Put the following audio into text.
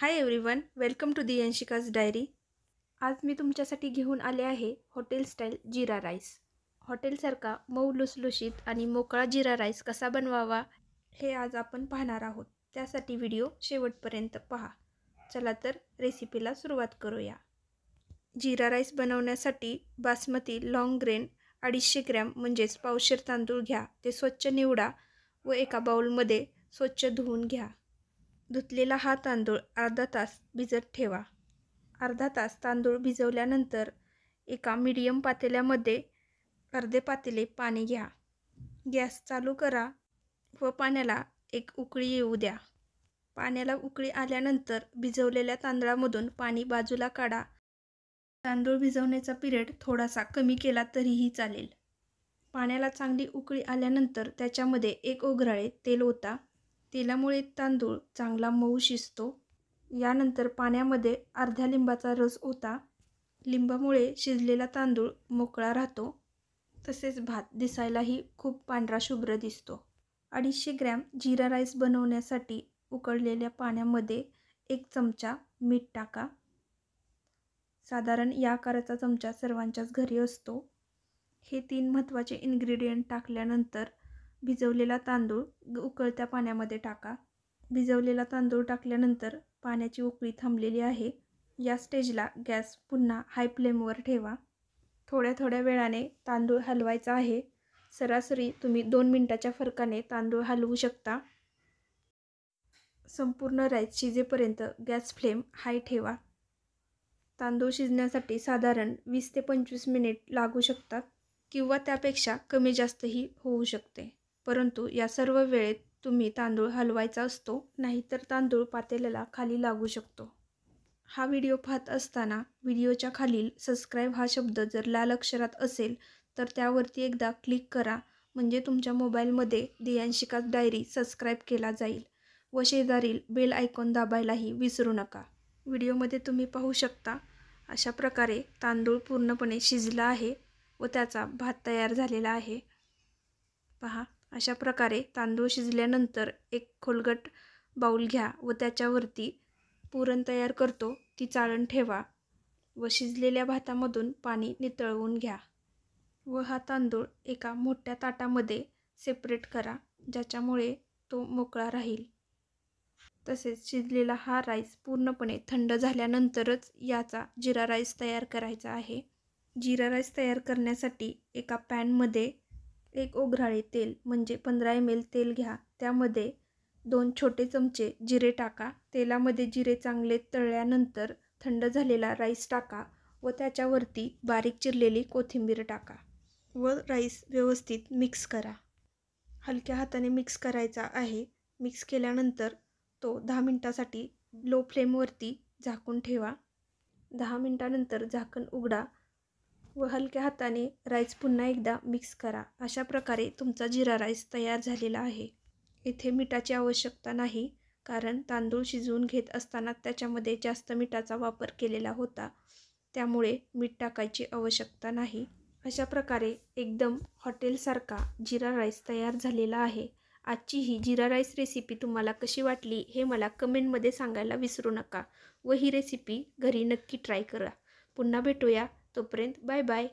high everyone welcome to the Anshika's diary आज मी तुमच्यासाठी घेऊन आले आहे हॉटेल स्टाईल जिरा राईस हॉटेलसारखा मऊ लुसलुशीत आणि मोकळा जिरा राईस कसा बनवावा हे आज आपण पाहणार आहोत त्यासाठी व्हिडिओ शेवटपर्यंत पहा चला तर रेसिपीला सुरुवात करूया जिरा राईस बनवण्यासाठी बासमती लाँग ग्रेन अडीचशे ग्रॅम म्हणजेच पावशेर तांदूळ घ्या ते स्वच्छ निवडा व एका बाऊलमध्ये स्वच्छ धुवून घ्या धुतलेला हा तांदूळ अर्धा तास भिजत ठेवा अर्धा तास तांदूळ भिजवल्यानंतर एका मीडियम पातेल्यामध्ये अर्धे पातेले पाणी घ्या गॅस चालू करा व पाण्याला एक उकळी येऊ द्या पाण्याला उकळी आल्यानंतर भिजवलेल्या तांदळामधून पाणी बाजूला काढा तांदूळ भिजवण्याचा पिरियड थोडासा कमी केला तरीही चालेल पाण्याला चांगली उकळी आल्यानंतर त्याच्यामध्ये एक ओघराळे तेल होता तेलामुळे तांदूळ चांगला मऊ शिजतो यानंतर पाण्यामध्ये अर्ध्या लिंबाचा रस होता लिंबामुळे शिजलेला तांदूळ मोकळा राहतो तसेच भात दिसायलाही खूप पांढरा शुभ्र दिसतो अडीचशे ग्रॅम जिरा राईस बनवण्यासाठी उकळलेल्या पाण्यामध्ये एक चमचा मीठ टाका साधारण या आकाराचा चमचा सर्वांच्याच घरी असतो हे तीन महत्त्वाचे इन्ग्रेडियंट टाकल्यानंतर भिजवलेला तांदूळ उकळत्या पाण्यामध्ये टाका भिजवलेला तांदूळ टाकल्यानंतर पाण्याची उकळी थांबलेली आहे या स्टेजला गॅस पुन्हा हाय फ्लेमवर ठेवा थोड्या थोड्या वेळाने तांदूळ हलवायचा आहे सरासरी तुम्ही दोन मिनटाच्या फरकाने तांदूळ हलवू शकता संपूर्ण राईस शिजेपर्यंत गॅस फ्लेम हाय ठेवा तांदूळ शिजण्यासाठी साधारण वीस ते पंचवीस मिनिट लागू शकतात किंवा त्यापेक्षा कमी जास्तही होऊ शकते परंतु या सर्व वेळेत तुम्ही तांदूळ हलवायचा असतो नाहीतर तांदूळ पातेल्याला खाली लागू शकतो हा व्हिडिओ पाहत असताना व्हिडिओच्या खालील सबस्क्राईब हा शब्द जर लाल अक्षरात असेल तर त्यावरती एकदा क्लिक करा म्हणजे तुमच्या मोबाईलमध्ये दियांशिकाच डायरी सबस्क्राईब केला जाईल व शेजारील बेल आयकॉन दाबायलाही विसरू नका व्हिडिओमध्ये तुम्ही पाहू शकता अशा प्रकारे तांदूळ पूर्णपणे शिजला आहे व त्याचा भात तयार झालेला आहे पहा अशा प्रकारे तांदूळ शिजल्यानंतर एक खोलगट बाऊल घ्या व त्याच्यावरती पुरण तयार करतो ती चाळण ठेवा व शिजलेल्या भातामधून पाणी नितळवून घ्या व हा तांदूळ एका मोठ्या ताटामध्ये सेपरेट करा ज्याच्यामुळे तो मोकळा राहील तसेच शिजलेला हा राईस पूर्णपणे थंड झाल्यानंतरच याचा जिरा राईस तयार करायचा आहे जिरा राईस तयार करण्यासाठी एका पॅनमध्ये एक ओघराळे तेल म्हणजे पंधरा एम एल तेल घ्या त्यामध्ये दोन छोटे चमचे जिरे टाका तेलामध्ये जिरे चांगले तळल्यानंतर थंड झालेला राईस टाका व त्याच्यावरती बारीक चिरलेली कोथिंबीर टाका व राईस व्यवस्थित मिक्स करा हलक्या हाताने मिक्स करायचा आहे मिक्स केल्यानंतर तो दहा मिनटासाठी लो फ्लेमवरती झाकून ठेवा दहा मिनटानंतर झाकण उघडा व हलक्या हाताने राईस पुन्हा एकदा मिक्स करा अशा प्रकारे तुमचा जिरा राईस तयार झालेला आहे इथे मिठाची आवश्यकता नाही कारण तांदूळ शिजवून घेत असताना त्याच्यामध्ये जास्त मिठाचा वापर केलेला होता त्यामुळे मीठ टाकायची आवश्यकता नाही अशा प्रकारे एकदम हॉटेलसारखा जिरा राईस तयार झालेला आहे आजची ही जिरा राईस रेसिपी तुम्हाला कशी वाटली हे मला कमेंटमध्ये सांगायला विसरू नका व ही रेसिपी घरी नक्की ट्राय करा पुन्हा भेटूया तोपर्यंत बाय बाय